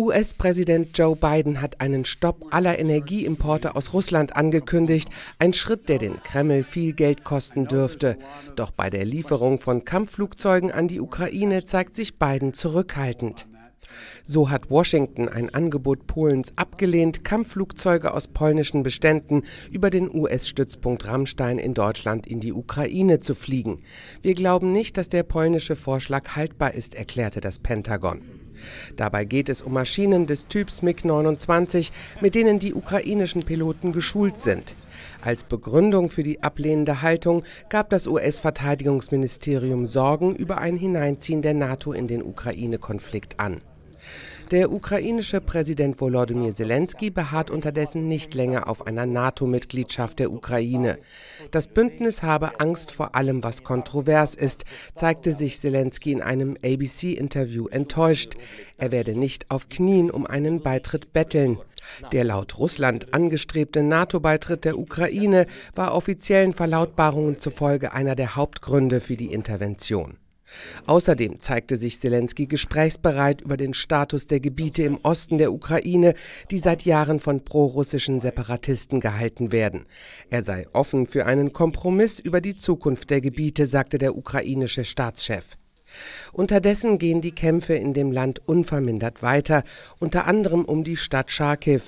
US-Präsident Joe Biden hat einen Stopp aller Energieimporte aus Russland angekündigt, ein Schritt, der den Kreml viel Geld kosten dürfte. Doch bei der Lieferung von Kampfflugzeugen an die Ukraine zeigt sich Biden zurückhaltend. So hat Washington ein Angebot Polens abgelehnt, Kampfflugzeuge aus polnischen Beständen über den US-Stützpunkt Rammstein in Deutschland in die Ukraine zu fliegen. Wir glauben nicht, dass der polnische Vorschlag haltbar ist, erklärte das Pentagon. Dabei geht es um Maschinen des Typs MiG-29, mit denen die ukrainischen Piloten geschult sind. Als Begründung für die ablehnende Haltung gab das US-Verteidigungsministerium Sorgen über ein Hineinziehen der NATO in den Ukraine-Konflikt an. Der ukrainische Präsident Volodymyr Zelensky beharrt unterdessen nicht länger auf einer NATO-Mitgliedschaft der Ukraine. Das Bündnis habe Angst vor allem, was kontrovers ist, zeigte sich Zelensky in einem ABC-Interview enttäuscht. Er werde nicht auf Knien um einen Beitritt betteln. Der laut Russland angestrebte NATO-Beitritt der Ukraine war offiziellen Verlautbarungen zufolge einer der Hauptgründe für die Intervention. Außerdem zeigte sich Zelensky gesprächsbereit über den Status der Gebiete im Osten der Ukraine, die seit Jahren von prorussischen Separatisten gehalten werden. Er sei offen für einen Kompromiss über die Zukunft der Gebiete, sagte der ukrainische Staatschef. Unterdessen gehen die Kämpfe in dem Land unvermindert weiter, unter anderem um die Stadt Charkiw.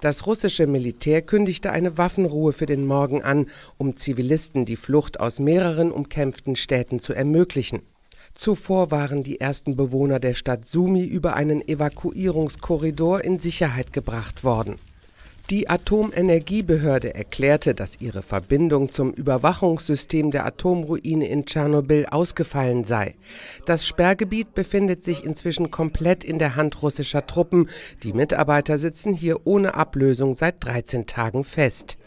Das russische Militär kündigte eine Waffenruhe für den Morgen an, um Zivilisten die Flucht aus mehreren umkämpften Städten zu ermöglichen. Zuvor waren die ersten Bewohner der Stadt Sumi über einen Evakuierungskorridor in Sicherheit gebracht worden. Die Atomenergiebehörde erklärte, dass ihre Verbindung zum Überwachungssystem der Atomruine in Tschernobyl ausgefallen sei. Das Sperrgebiet befindet sich inzwischen komplett in der Hand russischer Truppen. Die Mitarbeiter sitzen hier ohne Ablösung seit 13 Tagen fest.